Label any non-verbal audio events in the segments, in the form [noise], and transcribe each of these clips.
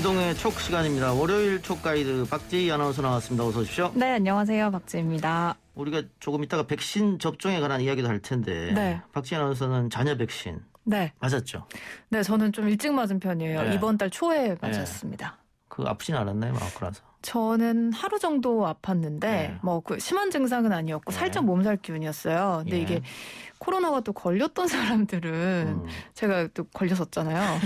이동의 촉 시간입니다. 월요일 촉 가이드 박지희 아나운서 나왔습니다. 어서 오십시오. 네, 안녕하세요. 박지입니다 희 우리가 조금 이따가 백신 접종에 관한 이야기도 할 텐데 네. 박지희 아나운서는 자녀 백신 네. 맞았죠? 네, 저는 좀 일찍 맞은 편이에요. 네. 이번 달 초에 네. 맞았습니다. 네. 그 아프진 않았나요? 아그래서 저는 하루 정도 아팠는데 네. 뭐그 심한 증상은 아니었고 네. 살짝 몸살 기운이었어요. 근데 예. 이게 코로나가 또 걸렸던 사람들은 음. 제가 또 걸렸었잖아요.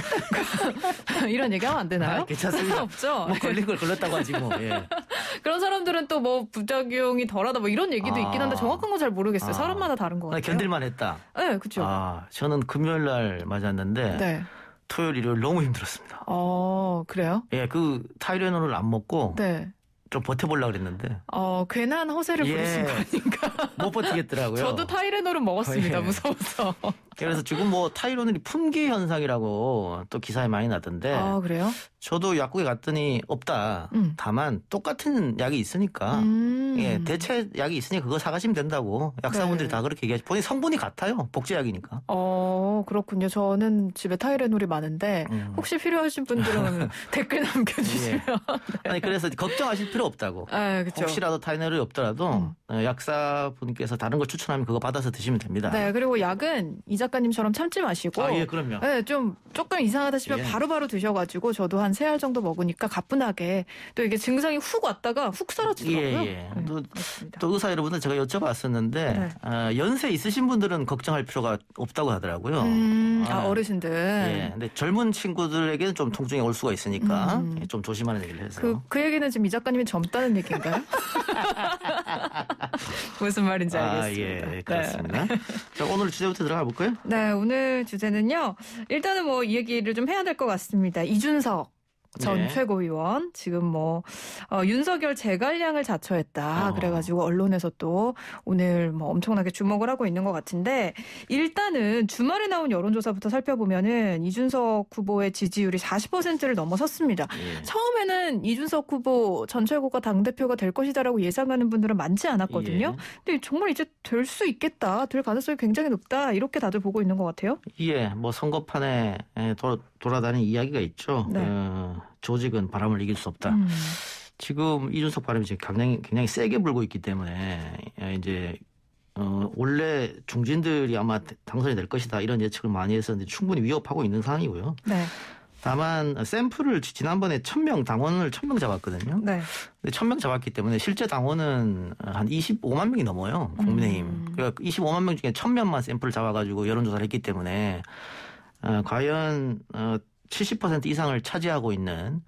[laughs] 이런 얘기하면 안 되나요? 아, 괜찮습니다. [laughs] 없죠. 뭐 걸린 걸 걸렸다고 하지 뭐. 예. [laughs] 그런 사람들은 또 뭐 부작용이 덜하다 뭐 이런 얘기도 아. 있긴 한데 아. 정확한 건 잘 모르겠어요. 아. 사람마다 다른 거 같아요. 견딜만했다. 네, 그렇죠. 아, 저는 금요일 날 맞았는데. 네. 토요일 일요일 너무 힘들었습니다. 어 그래요? 예, 그 타이레놀을 안 먹고 네. 좀 버텨보려고 그랬는데. 어, 괜한 허세를 부리신 예, 거니까. 못 버티겠더라고요. 저도 타이레놀은 먹었습니다. 예. 무서워서. 그래서 지금 뭐 타이레놀이 품귀 현상이라고 또 기사에 많이 났던데. 아, 그래요? 저도 약국에 갔더니 없다. 음. 다만 똑같은 약이 있으니까 음. 예 대체 약이 있으니 그거 사가시면 된다고 약사분들이 네. 다 그렇게 얘기하죠. 본인 성분이 같아요. 복제약이니까. 어 그렇군요. 저는 집에 타이레놀이 많은데 음. 혹시 필요하신 분들은 [laughs] [laughs] 댓글 남겨주시면. 예. 아니 그래서 걱정하실 필요 없다고. 아, 그렇죠. 혹시라도 타이레놀이 없더라도 음. 어, 약사분께서 다른 걸 추천하면 그거 받아서 드시면 됩니다. 네 그리고 약은 이 작가님처럼 참지 마시고. 아예 그럼요. 네, 좀 조금 이상하다 싶으면 예. 바로바로 예. 바로 드셔가지고 저도 한 한세알 정도 먹으니까 가뿐하게 또 이게 증상이 훅 왔다가 훅 사라지더라고요. 예, 예. 네, 또, 또, 의사 여러분들 제가 여쭤봤었는데 네. 아, 연세 있으신 분들은 걱정할 필요가 없다고 하더라고요. 음, 아, 아 어르신들. 예. 근데 젊은 친구들에게는 좀 통증이 올 수가 있으니까 음. 예, 좀 조심하는 얘기를 해서. 그, 그 얘기는 지금 이 작가님이 젊다는 얘기인가요? [laughs] 무슨 말인지 아, 알겠습니다. 아, 예, 네. 그렇습니다. 네. 자, 오늘 주제부터 들어가 볼까요? 네, 오늘 주제는요. 일단은 뭐이 얘기를 좀 해야 될 것 같습니다. 이준석 전 네. 최고위원 지금 뭐 어, 윤석열 재갈량을 자처했다 어. 그래가지고 언론에서 또 오늘 뭐 엄청나게 주목을 하고 있는 것 같은데 일단은 주말에 나온 여론조사부터 살펴보면은 이준석 후보의 지지율이 40%를 넘어섰습니다. 예. 처음에는 이준석 후보 전 최고가 당 대표가 될 것이다라고 예상하는 분들은 많지 않았거든요. 예. 근데 정말 이제 될 수 있겠다, 될 가능성이 굉장히 높다 이렇게 다들 보고 있는 것 같아요. 예, 뭐 선거판에 돌아, 다니는 이야기가 있죠. 네. 어. 조직은 바람을 이길 수 없다. 음. 지금 이준석 바람이 지금 굉장히 굉장히 세게 불고 있기 때문에 예, 이제 어, 원래 중진들이 아마 당선이 될 것이다 이런 예측을 많이 했었는데 충분히 위협하고 있는 상황이고요. 네. 다만 샘플을 지난번에 1000명 당원을 1000명 잡았거든요. 네. 근데 1000명 잡았기 때문에 실제 당원은 한 25만 명이 넘어요. 국민의힘. 음. 그러니까 25만 그 명 중에 1000명만 샘플을 잡아 가지고 여론 조사를 했기 때문에 어, 과연 어, 70% 이상을 차지하고 있는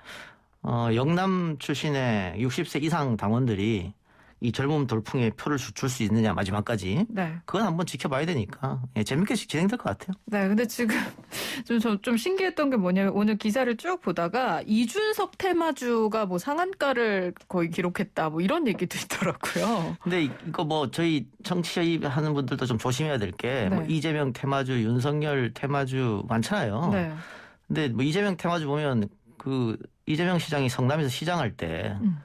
어, 영남 출신의 60세 이상 당원들이 이젊음 돌풍에 표를 줄 수 있느냐 마지막까지 네. 그건 한번 지켜봐야 되니까 예, 재밌게 진행될 것 같아요. 네, 근데 지금 좀좀 [laughs] 좀 신기했던 게 뭐냐면 오늘 기사를 쭉 보다가 이준석 테마주가 뭐 상한가를 거의 기록했다 뭐 이런 얘기도 있더라고요. 근데 이거 뭐 저희 청취자 하는 분들도 좀 조심해야 될게 뭐 네. 뭐 이재명 테마주, 윤석열 테마주 많잖아요. 네. 근데 뭐 이재명 테마주 보면 그 이재명 시장이 성남에서 시장할 때 음.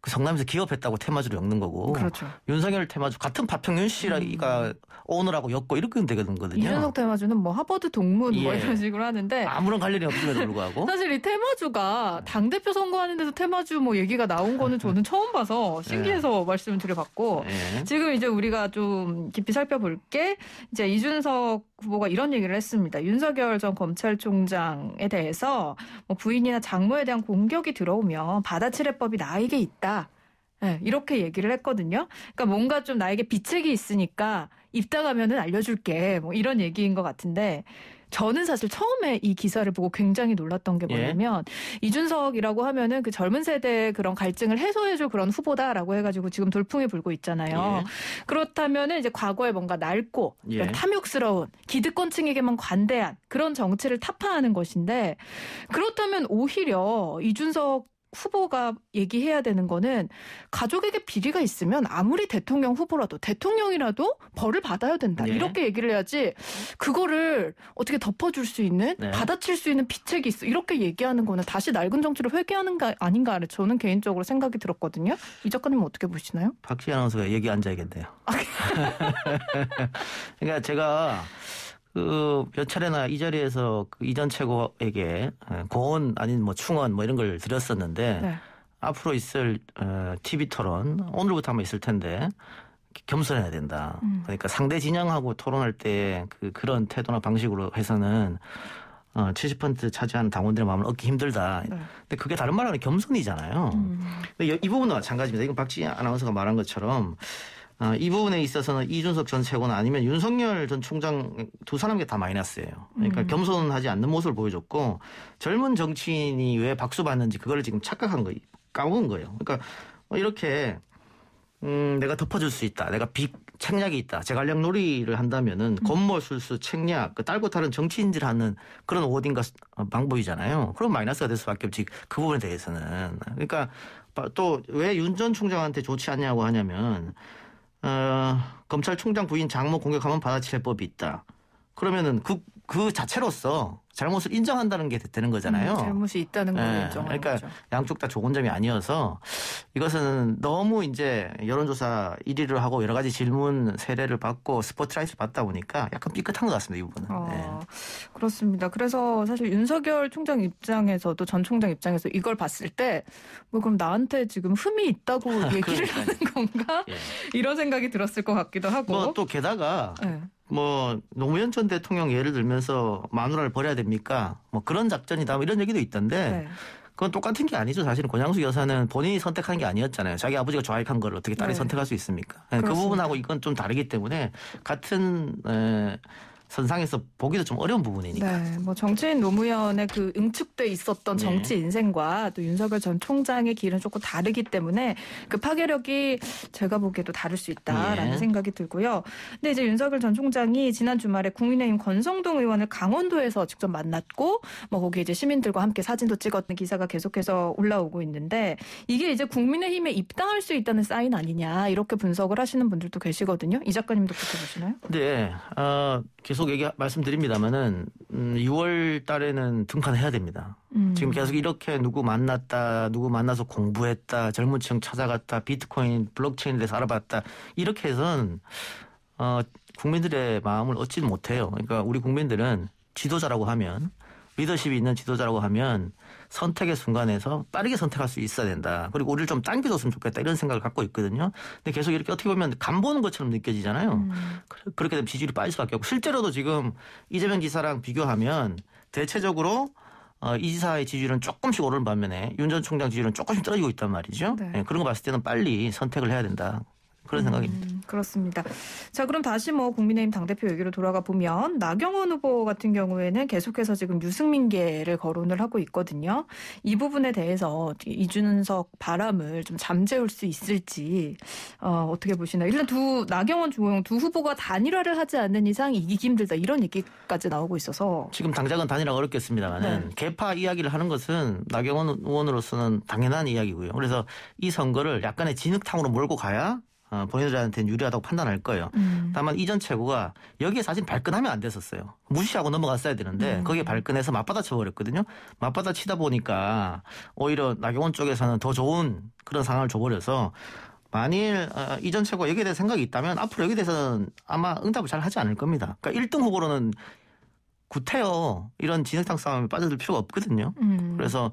그 성남에서 기업했다고 테마주를 엮는 거고 그렇죠. 윤석열 테마주 같은 박평윤 씨가 음. 오느라고 엮고 이렇게 되거든요. 이준석 테마주는 뭐 하버드 동문 뭐 예. 뭐 이런 식으로 하는데 아무런 관련이 없음에도 불구하고 [laughs] 사실 이 테마주가 당 대표 선거하는데서 테마주 뭐 얘기가 나온 거는 저는 처음 봐서 신기해서 예. 말씀을 드려봤고 예. 지금 이제 우리가 좀 깊이 살펴볼 게 이제 이준석 후보가 이런 얘기를 했습니다. 윤석열 전 검찰총장에 대해서 뭐 부인이나 장모에 대한 공격이 들어오면 받아치레법이 나에게 있다. 네, 이렇게 얘기를 했거든요. 그러니까 뭔가 좀 나에게 비책이 있으니까 입다 가면은 알려줄게. 뭐 이런 얘기인 것 같은데 저는 사실 처음에 이 기사를 보고 굉장히 놀랐던 게 예. 뭐냐면 예. 이준석이라고 하면은 그 젊은 세대의 그런 갈증을 해소해줄 그런 후보다라고 해가지고 지금 돌풍이 불고 있잖아요. 예. 그렇다면은 이제 과거에 뭔가 낡고 예. 탐욕스러운 기득권층에게만 관대한 그런 정치를 타파하는 것인데 그렇다면 오히려 이준석 후보가 얘기해야 되는 거는 가족에게 비리가 있으면 아무리 대통령 후보라도 대통령이라도 벌을 받아야 된다. 네. 이렇게 얘기를 해야지 그거를 어떻게 덮어줄 수 있는 네. 받아칠 수 있는 비책이 있어. 이렇게 얘기하는 거는 다시 낡은 정치를 회귀하는 가 아닌가 저는 개인적으로 생각이 들었거든요. 이 작가님은 어떻게 보시나요? 박지현 아나운서가 얘기 앉아야겠네요. 아, [laughs] 그러니까 제가 그몇 차례나 이 자리에서 그 이전 최고에게 예, 고언 아닌 뭐 충언 뭐 이런 걸 드렸었는데 네. 앞으로 있을 어, TV 토론 오늘부터 한번 있을 텐데 겸손해야 된다. 음. 그러니까 상대 진영하고 토론할 때그 그런 태도나 방식으로 해서는 어, 70% 차지하는 당원들의 마음을 얻기 힘들다. 네. 근데 그게 다른 말로는 겸손이잖아요. 음. 근데 이 부분도 마찬가지입니다. 이건 박지희 아나운서가 말한 것처럼 어, 이 부분에 있어서는 이준석 전 최고는 아니면 윤석열 전 총장 두사람게다 마이너스예요. 그러니까 음. 겸손하지 않는 모습을 보여줬고 젊은 정치인이 왜 박수 받는지 그걸 지금 착각한 거 까먹은 거예요. 그러니까 뭐 이렇게 음, 내가 덮어줄 수 있다. 내가 빅 책략이 있다. 제갈량 놀이를 한다면은 음. 건물 술수 책략, 그 딸고 다른 정치인질하는 그런 워딩가 어, 방법이잖아요. 그럼 마이너스가 될 수밖에 없지. 그 부분에 대해서는 그러니까 또 왜 윤 전 총장한테 좋지 않냐고 하냐면. 어, 검찰총장 부인 장모 공격하면 받아칠 법이 있다. 그러면은 국그 자체로서 잘못을 인정한다는 게 되는 거잖아요. 음, 잘못이 있다는 걸 네. 인정. 그러니까 거죠. 양쪽 다 좋은 점이 아니어서 이것은 너무 이제 여론조사 1위를 하고 여러 가지 질문 세례를 받고 스포트라이트를 받다 보니까 약간 삐끗한 것 같습니다. 이 부분은. 어, 네. 그렇습니다. 그래서 사실 윤석열 총장 입장에서도 전 총장 입장에서 이걸 봤을 때 뭐 그럼 나한테 지금 흠이 있다고 [laughs] 얘기를 하는 건가? 예. 이런 생각이 들었을 것 같기도 하고. 뭐 또 게다가 네. 뭐 노무현 전 대통령 예를 들면서 마누라를 버려야 됩니까? 뭐 그런 작전이다 뭐 이런 얘기도 있던데 네. 그건 똑같은 게 아니죠. 사실은 권양수 여사는 본인이 선택한 게 아니었잖아요. 자기 아버지가 좌익한 걸 어떻게 딸이 네. 선택할 수 있습니까? 네, 그 그렇습니다. 그 부분하고 이건 좀 다르기 때문에 같은 에, 선상에서 보기도 좀 어려운 부분이니까. 네, 뭐 정치인 노무현의 그 응축돼 있었던 네. 정치 인생과 또 윤석열 전 총장의 길은 조금 다르기 때문에 그 파괴력이 제가 보기에도 다를 수 있다라는 네. 생각이 들고요. 근데 이제 윤석열 전 총장이 지난 주말에 국민의힘 권성동 의원을 강원도에서 직접 만났고 뭐 거기 이제 시민들과 함께 사진도 찍었던 기사가 계속해서 올라오고 있는데 이게 이제 국민의힘에 입당할 수 있다는 사인 아니냐 이렇게 분석을 하시는 분들도 계시거든요. 이 작가님도 그렇게 보시나요? 네, 어, 계속 계속 얘기 말씀드립니다만은 음, 6월 달에는 등판해야 됩니다. 음. 지금 계속 이렇게 누구 만났다, 누구 만나서 공부했다, 젊은 층 찾아갔다, 비트코인, 블록체인에 대해서 알아봤다 이렇게 해서는 어, 국민들의 마음을 얻지 는 못해요. 그러니까 우리 국민들은 지도자라고 하면 리더십이 있는 지도자라고 하면 선택의 순간에서 빠르게 선택할 수 있어야 된다. 그리고 우리를 좀 당겨줬으면 좋겠다. 이런 생각을 갖고 있거든요. 근데 계속 이렇게 어떻게 보면 간 보는 것처럼 느껴지잖아요. 음. 그렇게 되면 지지율이 빠질 수밖에 없고 실제로도 지금 이재명 기사랑 비교하면 대체적으로 어, 이 지사의 지지율은 조금씩 오르는 반면에 윤 전 총장 지지율은 조금씩 떨어지고 있단 말이죠. 네. 네, 그런 거 봤을 때는 빨리 선택을 해야 된다. 그런 음, 생각입니다. 음, 그렇습니다. 자, 그럼 다시 뭐 국민의힘 당대표 얘기로 돌아가 보면 나경원 후보 같은 경우에는 계속해서 지금 유승민계를 거론을 하고 있거든요. 이 부분에 대해서 이준석 바람을 좀 잠재울 수 있을지 어, 떻게 보시나 일단 두 나경원 주호두 후보가 단일화를 하지 않는 이상 이기기 힘들다 이런 얘기까지 나오고 있어서 지금 당장은 단일화 어렵겠습니다만은 네. 개파 이야기를 하는 것은 나경원 의원으로서는 당연한 이야기고요. 그래서 이 선거를 약간의 진흙탕으로 몰고 가야 어, 본인들한테는 유리하다고 판단할 거예요. 음. 다만 이전 최고가 여기에 사실 발끈하면 안 됐었어요. 무시하고 넘어갔어야 되는데 음. 거기에 발끈해서 맞받아쳐 버렸거든요. 맞받아치다 보니까 오히려 나경원 쪽에서는 더 좋은 그런 상황을 줘버려서 만일 어, 이전 최고가 여기에 대해 생각이 있다면 앞으로 여기에 대해서는 아마 응답을 잘 하지 않을 겁니다. 그러니까 1등 후보로는 구태여 이런 진흙탕 싸움에 빠져들 필요가 없거든요. 음. 그래서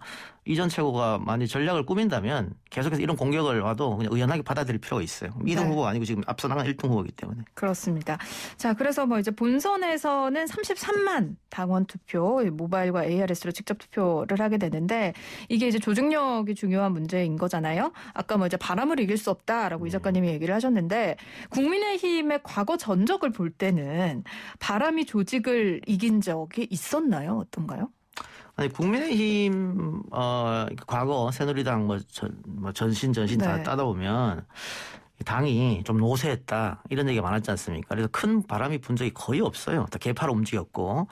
이전 최고가 만이 전략을 꾸민다면 계속해서 이런 공격을 와도 그냥 의연하게 받아들일 필요가 있어요. 2등 네. 후보가 아니고 지금 앞서 나간 1등 후보이기 때문에. 그렇습니다. 자, 그래서 뭐 이제 본선에서는 33만 당원 투표, 모바일과 ARS로 직접 투표를 하게 되는데 이게 이제 조직력이 중요한 문제인 거잖아요. 아까 뭐 이제 바람을 이길 수 없다라고 음. 이 작가님이 얘기를 하셨는데 국민의힘의 과거 전적을 볼 때는 바람이 조직을 이긴 적이 있었나요? 어떤가요? 아니 국민의힘 어 그러니까 과거 새누리당 뭐, 전, 뭐 전신 전신 네. 다 따다 보면 당이 좀 노쇠했다 이런 얘기가 많았지 않습니까? 그래서 큰 바람이 분 적이 거의 없어요. 다 개파로 움직였고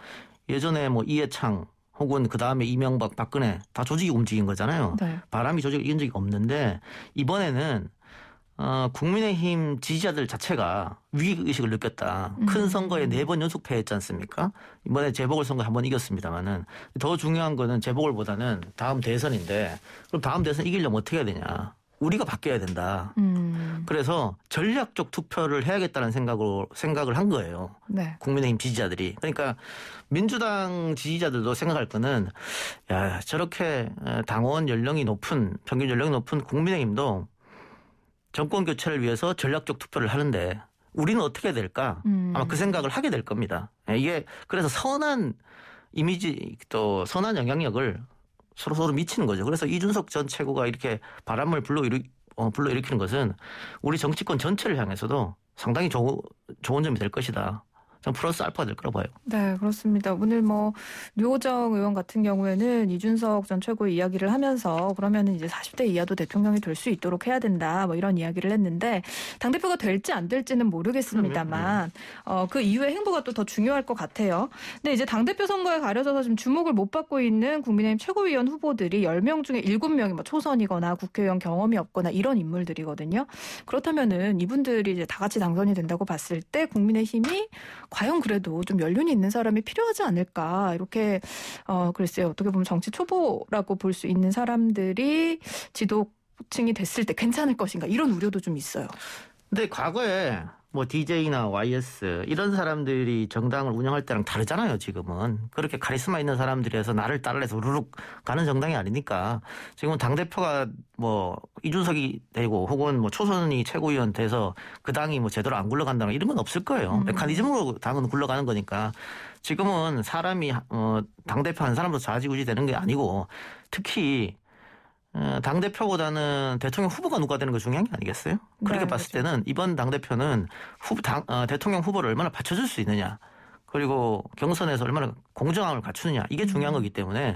예전에 뭐 이해창 혹은 그 다음에 이명박 박근혜 다 조직이 움직인 거잖아요. 네. 바람이 조직을 이긴 적이 없는데 이번에는 어, 국민의힘 지지자들 자체가 위기의식을 느꼈다. 음. 큰 선거에 네 번 연속 패했지 않습니까? 이번에 재보궐선거 한 번 이겼습니다만은 더 중요한 거는 재보궐보다는 다음 대선인데 그럼 다음 대선 이기려면 어떻게 해야 되냐. 우리가 바뀌어야 된다. 음. 그래서 전략적 투표를 해야겠다는 생각으로 생각을 한 거예요. 네. 국민의힘 지지자들이. 그러니까 민주당 지지자들도 생각할 거는 야 저렇게 당원 연령이 높은 평균 연령이 높은 국민의힘도 정권 교체를 위해서 전략적 투표를 하는데 우리는 어떻게 될까? 음. 아마 그 생각을 하게 될 겁니다. 예, 이게 그래서 선한 이미지 또 선한 영향력을 서로 서로 미치는 거죠. 그래서 이준석 전 최고가 이렇게 바람을 불러일으, 어, 불러일으키는 것은 우리 정치권 전체를 향해서도 상당히 조, 좋은 점이 될 것이다. 전 플러스 알파 될거라 봐요. 네, 그렇습니다. 오늘 뭐 류호정 의원 같은 경우에는 이준석 전 최고의 이야기를 하면서 그러면은 이제 40대 이하도 대통령이 될 수 있도록 해야 된다. 뭐 이런 이야기를 했는데 당 대표가 될지 안 될지는 모르겠습니다만 음, 음, 음. 어, 그 이후의 행보가 또 더 중요할 것 같아요. 근데 이제 당 대표 선거에 가려져서 지금 주목을 못 받고 있는 국민의힘 최고위원 후보들이 10명 중에 7명이 뭐 초선이거나 국회의원 경험이 없거나 이런 인물들이거든요. 그렇다면은 이분들이 이제 다 같이 당선이 된다고 봤을 때 국민의힘이 과연 그래도 좀 연륜이 있는 사람이 필요하지 않을까 이렇게 어 글쎄요 어떻게 보면 정치 초보라고 볼 수 있는 사람들이 지도층이 됐을 때 괜찮을 것인가 이런 우려도 좀 있어요. 근데 과거에 뭐 DJ나 YS 이런 사람들이 정당을 운영할 때랑 다르잖아요, 지금은. 그렇게 카리스마 있는 사람들이어서 나를 따라해서 우르륵 가는 정당이 아니니까 지금 당대표가 뭐 이준석이 되고 혹은 뭐 초선이 최고위원 돼서 그 당이 뭐 제대로 안 굴러간다는 이런 건 없을 거예요. 음. 메커니즘으로 당은 굴러가는 거니까 지금은 사람이 어, 당대표 한 사람으로 좌지우지 되는 게 아니고 특히 어, 당 대표보다는 대통령 후보가 누가 되는 게 중요한 게 아니겠어요? 그렇게 네, 봤을 그렇죠. 때는 이번 당 대표는 후보 당 어, 대통령 후보를 얼마나 받쳐줄 수 있느냐 그리고 경선에서 얼마나 공정함을 갖추느냐 이게 중요한 음. 거기 때문에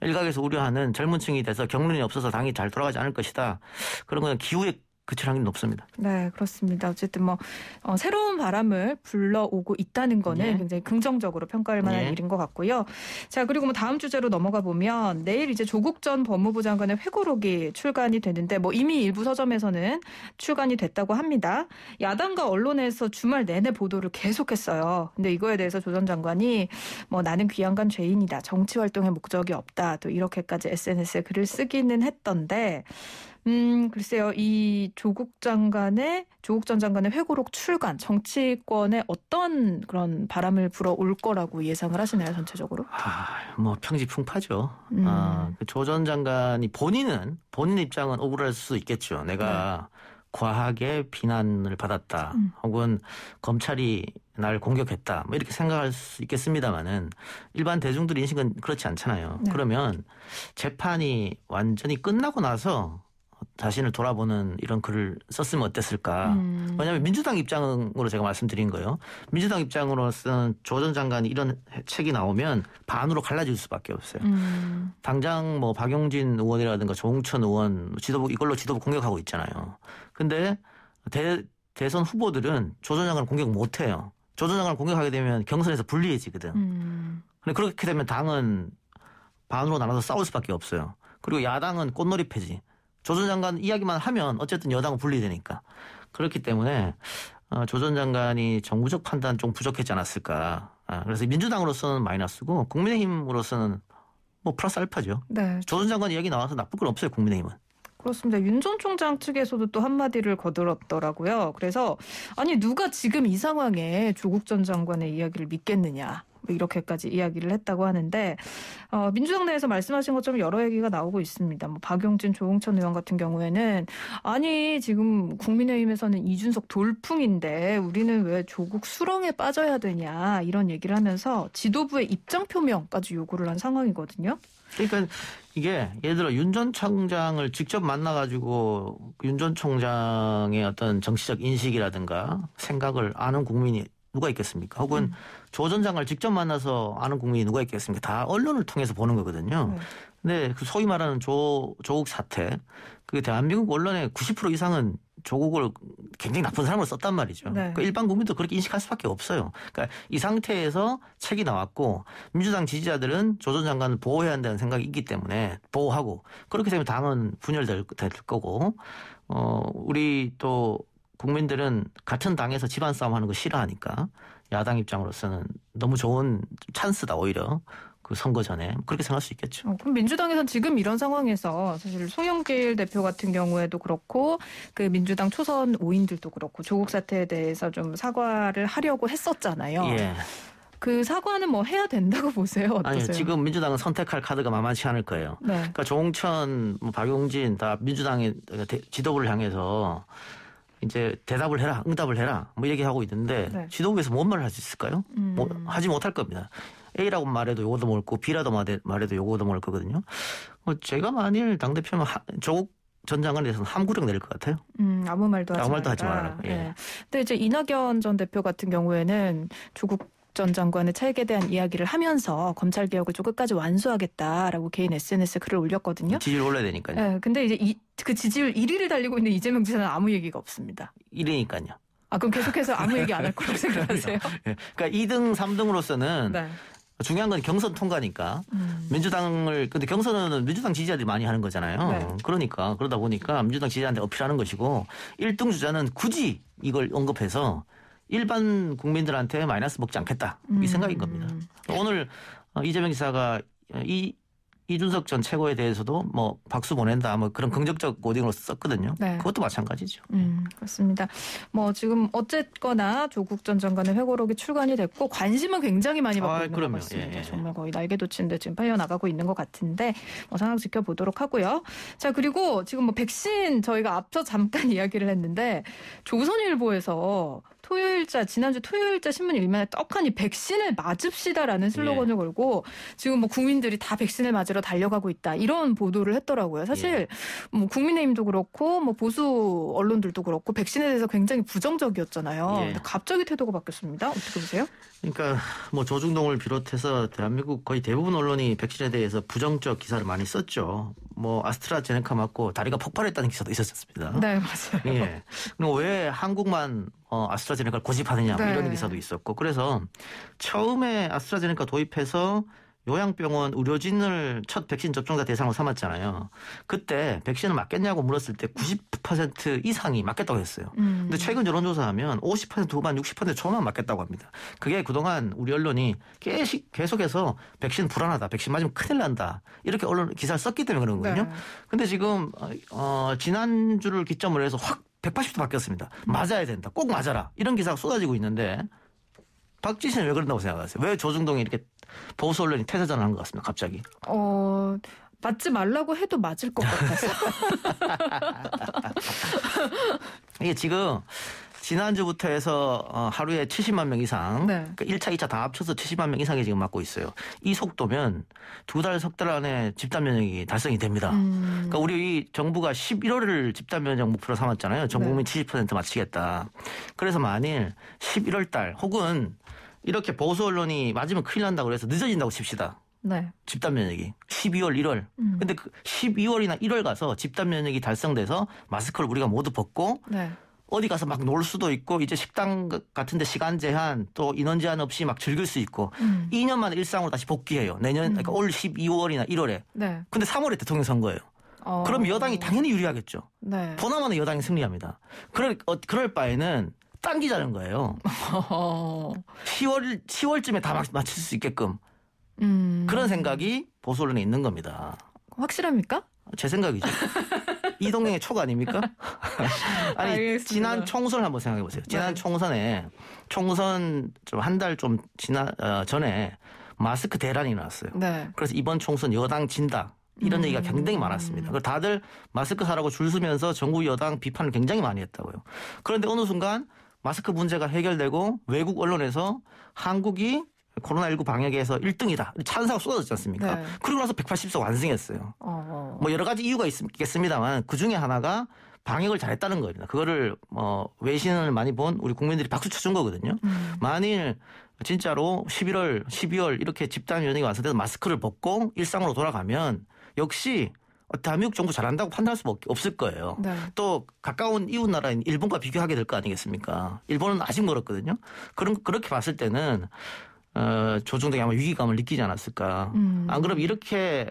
일각에서 우려하는 젊은층이 돼서 경륜이 없어서 당이 잘 돌아가지 않을 것이다 그런 건 기후에 그칠 확률이 높습니다. 네, 그렇습니다. 어쨌든 뭐 어, 새로운 바람을 불러오고 있다는 거는 예. 굉장히 긍정적으로 평가할 만한 예. 일인 것 같고요. 자, 그리고 뭐 다음 주제로 넘어가 보면 내일 이제 조국 전 법무부 장관의 회고록이 출간이 되는데 뭐 이미 일부 서점에서는 출간이 됐다고 합니다. 야당과 언론에서 주말 내내 보도를 계속했어요. 근데 이거에 대해서 조 전 장관이 뭐 나는 귀양간 죄인이다. 정치 활동에 목적이 없다. 또 이렇게까지 SNS에 글을 쓰기는 했던데 음, 글쎄요. 이 조국 장관의 조국 전 장관의 회고록 출간 정치권에 어떤 그런 바람을 불어올 거라고 예상을 하시나요 전체적으로? 아, 뭐 평지풍파죠. 음. 아, 그 조 전 장관이 본인은 본인 입장은 억울할 수 있겠죠. 내가 네. 과하게 비난을 받았다, 음. 혹은 검찰이 날 공격했다, 뭐 이렇게 생각할 수 있겠습니다만은 일반 대중들의 인식은 그렇지 않잖아요. 네. 그러면 재판이 완전히 끝나고 나서 자신을 돌아보는 이런 글을 썼으면 어땠을까. 음. 왜냐하면 민주당 입장으로 제가 말씀드린 거예요. 민주당 입장으로서는 조전 장관이 이런 책이 나오면 반으로 갈라질 수밖에 없어요. 음. 당장 뭐 박용진 의원이라든가 조홍천 의원 뭐 지도부 이걸로 지도부 공격하고 있잖아요. 근데 대, 대선 후보들은 조전 장관 을 공격 못 해요. 조전 장관 을 공격하게 되면 경선에서 불리해지거든. 음. 근데 그렇게 되면 당은 반으로 나눠서 싸울 수밖에 없어요. 그리고 야당은 꽃놀이 폐지 조전 장관 이야기만 하면 어쨌든 여당 은 분리되니까 그렇기 때문에 어, 조전 장관이 정부적 판단 좀 부족했지 않았을까. 아, 그래서 민주당으로서는 마이너스고 국민의힘으로서는 뭐 플러스 알파죠. 네. 조전 장관 이야기 나와서 나쁠 건 없어요. 국민의힘은. 그렇습니다. 윤 전 총장 측에서도 또 한마디를 거들었더라고요. 그래서 아니 누가 지금 이 상황에 조국 전 장관의 이야기를 믿겠느냐. 뭐 이렇게까지 이야기를 했다고 하는데 어, 민주당 내에서 말씀하신 것처럼 여러 얘기가 나오고 있습니다. 뭐 박용진, 조홍천 의원 같은 경우에는 아니 지금 국민의힘에서는 이준석 돌풍인데 우리는 왜 조국 수렁에 빠져야 되냐 이런 얘기를 하면서 지도부의 입장 표명까지 요구를 한 상황이거든요. 그러니까 이게 예를 들어 윤 전 총장을 직접 만나가지고 윤 전 총장의 어떤 정치적 인식이라든가 생각을 아는 국민이 누가 있겠습니까? 혹은 음. 조전 장관을 직접 만나서 아는 국민이 누가 있겠습니까? 다 언론을 통해서 보는 거거든요. 음. 근데 그 소위 말하는 조, 조국 사태, 그게 대한민국 언론의 90% 이상은 조국을 굉장히 나쁜 사람으로 썼단 말이죠. 네. 그러니까 일반 국민도 그렇게 인식할 수밖에 없어요. 그러니까 이 상태에서 책이 나왔고 민주당 지지자들은 조 전 장관을 보호해야 한다는 생각이 있기 때문에 보호하고 그렇게 되면 당은 분열될 될 거고 어 우리 또 국민들은 같은 당에서 집안 싸움하는 거 싫어하니까 야당 입장으로서는 너무 좋은 찬스다 오히려 그 선거 전에 그렇게 생각할 수 있겠죠. 어, 그럼 민주당에선 지금 이런 상황에서 사실 송영길 대표 같은 경우에도 그렇고 그 민주당 초선 오인들도 그렇고 조국 사태에 대해서 좀 사과를 하려고 했었잖아요. 예. 그 사과는 뭐 해야 된다고 [laughs] 보세요? 어떠세요? 아니요. 지금 민주당은 선택할 카드가 만만치 않을 거예요. 네. 그러니까 조홍천, 뭐 박용진 다 민주당의 지도부를 향해서 이제 대답을 해라, 응답을 해라, 뭐 얘기하고 있는데 네. 지도부에서 뭔 말을 할 수 있을까요? 뭐 음. 뭐 하지 못할 겁니다. A라고 말해도 요거도 모를 거고 B라도 말해도 요거도 모를 거거든요. 뭐 제가 만일 당대표면 하, 조국 전 장관에 대해서는 함구령 내릴 것 같아요. 음, 아무 말도 하지 아무 말도 말 하지 말라. 예. 네. 근데 이제 이낙연 전 대표 같은 경우에는 조국 전 장관의 차액에 대한 이야기를 하면서 검찰 개혁을 좀 끝까지 완수하겠다라고 개인 SNS 에 글을 올렸거든요. 지지율 올려야 되니까요. 네, 근데 이제 이, 그 지지율 1위를 달리고 있는 이재명 지사는 아무 얘기가 없습니다. 1위니까요. 아 그럼 계속해서 아무 얘기 안 할 거라고 [laughs] 생각하세요? 네. 그러니까 2등, 3등으로서는 네. 중요한 건 경선 통과니까 음. 민주당을 근데 경선은 민주당 지지자들이 많이 하는 거잖아요. 네. 그러니까 그러다 보니까 민주당 지지자한테 어필하는 것이고 1등 주자는 굳이 이걸 언급해서 일반 국민들한테 마이너스 먹지 않겠다 이 생각인 겁니다. 음. 오늘 어, 이재명 기사가이 이준석 전 최고에 대해서도 뭐 박수 보낸다 뭐 그런 긍정적 워딩으로 썼거든요. 네. 그것도 마찬가지죠. 음, 그렇습니다. 뭐 지금 어쨌거나 조국 전 장관의 회고록이 출간이 됐고 관심은 굉장히 많이 받고 아, 있는 그럼요. 것 같습니다. 예, 예. 정말 거의 날개 도친데 지금 팔려 나가고 있는 것 같은데 뭐 상황 지켜보도록 하고요. 자 그리고 지금 뭐 백신 저희가 앞서 잠깐 [laughs] 이야기를 했는데 조선일보에서 토요일자 지난주 토요일자 신문 일면에 떡하니 백신을 맞읍시다라는 슬로건을 예. 걸고 지금 뭐 국민들이 다 백신을 맞으 맞으러 달려가고 있다. 이런 보도를 했더라고요. 사실 예. 뭐 국민의힘도 그렇고 뭐 보수 언론들도 그렇고 백신에 대해서 굉장히 부정적이었잖아요. 예. 갑자기 태도가 바뀌었습니다. 어떻게 보세요? 그러니까 뭐 조중동을 비롯해서 대한민국 거의 대부분 언론이 백신에 대해서 부정적 기사를 많이 썼죠. 뭐 아스트라제네카 맞고 다리가 폭발했다는 기사도 있었습니다. 네, 맞아요. 예. 그리왜 한국만 어, 아스트라제네카를 고집하느냐 뭐 네. 이런 기사도 있었고 그래서 처음에 아스트라제네카 도입해서 요양병원 의료진을 첫 백신 접종자 대상으로 삼았잖아요. 그때 백신을 맞겠냐고 물었을 때 90% 퍼센트 이상이 맞겠다고 했어요. 음. 근데 최근 여론조사하면 50% 후반 60% 초만 맞겠다고 합니다. 그게 그동안 우리 언론이 계속, 계속해서 백신 불안하다, 백신 맞으면 큰일 난다 이렇게 언론 기사를 썼기 때문에 그런 거거든요. 네. 근데 지금 어, 지난주를 기점으로 해서 확 180도 바뀌었습니다. 맞아야 된다, 꼭 맞아라 이런 기사가 쏟아지고 있는데 박지신 왜 그런다고 생각하세요? 왜 조중동이 이렇게 보수 언론이 퇴사 전환는것 같습니다. 갑자기. 어... 맞지 말라고 해도 맞을 것 같아서. [laughs] 이게 지금 지난주부터 해서 어, 하루에 70만 명 이상, 네. 그러니까 1차, 2차 다 합쳐서 70만 명 이상이 지금 맞고 있어요. 이 속도면 두 달, 석 달 안에 집단 면역이 달성이 됩니다. 음. 그러니까 우리 정부가 11월을 집단 면역 목표로 삼았잖아요. 전 국민 네. 70% 맞추겠다. 그래서 만일 11월 달 혹은 이렇게 보수 언론이 맞으면 큰일 난다고 그래서 늦어진다고 칩시다. 네. 집단 면역이 12월 1월. 음. 근데 그 12월이나 1월 가서 집단 면역이 달성돼서 마스크를 우리가 모두 벗고 네. 어디 가서 막 놀 수도 있고 이제 식당 같은데 시간 제한 또 인원 제한 없이 막 즐길 수 있고 음. 2년 만에 일상으로 다시 복귀해요. 내년 음. 그러니까 올 12월이나 1월에. 네. 근데 3월에 대통령 선거예요. 어. 그럼 여당이 당연히 유리하겠죠. 네. 보나마나 여당이 승리합니다. 그럴 어, 그럴 바에는 당기자는 거예요. 10월 [laughs] 10월쯤에 다 마칠 수 있게끔 음... 그런 생각이 보수론에 있는 겁니다. 확실합니까? 제 생각이죠. [laughs] 이동행의촉 아닙니까? [laughs] 아니 알겠습니다. 지난 총선을 한번 생각해 보세요. 지난 네. 총선에 총선 좀 한 달 좀 지나 어, 전에 마스크 대란이 났어요. 네. 그래서 이번 총선 여당 진다. 이런 음. 얘기가 굉장히 많았습니다. 그 다들 마스크 사라고 줄 서면서 정부 여당 비판을 굉장히 많이 했다고요. 그런데 어느 순간 마스크 문제가 해결되고 외국 언론에서 한국이 코로나19 방역에서 1등이다. 찬사가 쏟아졌지 않습니까? 네. 그리고 나서 180석 완승했어요. 어, 어, 어. 뭐 여러 가지 이유가 있겠습니다만 그 중에 하나가 방역을 잘했다는 겁니다. 그거를 뭐 외신을 많이 본 우리 국민들이 박수 쳐준 거거든요. 음. 만일 진짜로 11월, 12월 이렇게 집단 면역이 완성돼서 마스크를 벗고 일상으로 돌아가면 역시 어, 대한민국 정부 잘한다고 판단할 수 없을 거예요. 네. 또 가까운 이웃 나라인 일본과 비교하게 될 거 아니겠습니까? 일본은 아직 멀었거든요. 그런 그렇게 봤을 때는 어, 조중동이 아마 위기감을 느끼지 않았을까. 음. 안 그럼 이렇게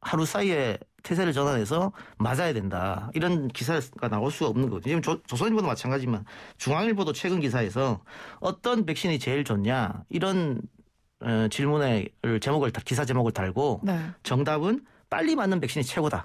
하루 사이에 태세를 전환해서 맞아야 된다. 이런 기사가 나올 수가 없는 거죠. 지금 조, 조선일보도 마찬가지지만 중앙일보도 최근 기사에서 어떤 백신이 제일 좋냐 이런 어, 질문을 제목을 기사 제목을 달고 네. 정답은 빨리 맞는 백신이 최고다.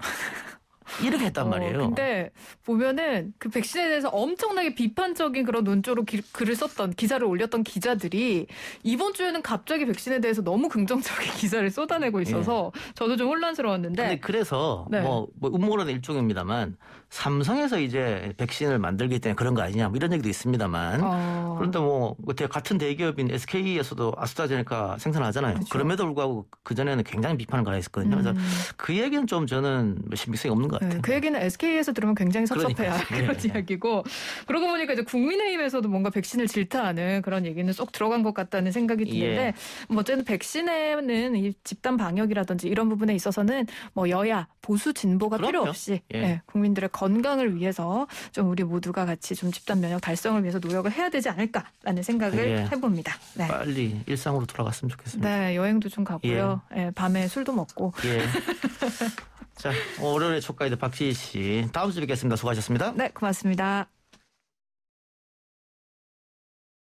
이렇게 했단 어, 말이에요. 근데 보면은 그 백신에 대해서 엄청나게 비판적인 그런 논조로 기, 글을 썼던 기사를 올렸던 기자들이 이번 주에는 갑자기 백신에 대해서 너무 긍정적인 [laughs] 기사를 쏟아내고 있어서 예. 저도 좀 혼란스러웠는데. 근데 그래서 네. 뭐, 뭐 음모론의 일종입니다만 삼성에서 이제 백신을 만들기 때문에 그런 거 아니냐 뭐 이런 얘기도 있습니다만 어... 그런데 뭐 같은 대기업인 SK에서도 아스트라제네카 생산하잖아요. 그렇죠. 그럼에도 불구하고 그 전에는 굉장히 비판을 가했었거든요. 음... 그래서 그 얘기는 좀 저는 뭐 신빙성이 없는 것 같아요. 네, 그 얘기는 SK에서 들으면 굉장히 섭섭해요그런 [laughs] 네, 네. 이야기고 그러고 보니까 이제 국민의힘에서도 뭔가 백신을 질타하는 그런 얘기는 쏙 들어간 것 같다는 생각이 예. 드는데 예. 뭐 어쨌든 백신에는 이 집단 방역이라든지 이런 부분에 있어서는 뭐 여야 보수 진보가 그럼요. 필요 없이 예. 네, 국민들의 건강을 위해서 좀 우리 모두가 같이 좀 집단 면역 달성을 위해서 노력을 해야 되지 않을까라는 생각을 예. 해봅니다. 네. 빨리 일상으로 돌아갔으면 좋겠습니다. 네, 여행도 좀 가고요. 예. 예, 밤에 술도 먹고. [laughs] 자, 어, 월요일에초가이드 박지희 씨. 다음 주에 뵙겠습니다. 수고하셨습니다. 네, 고맙습니다.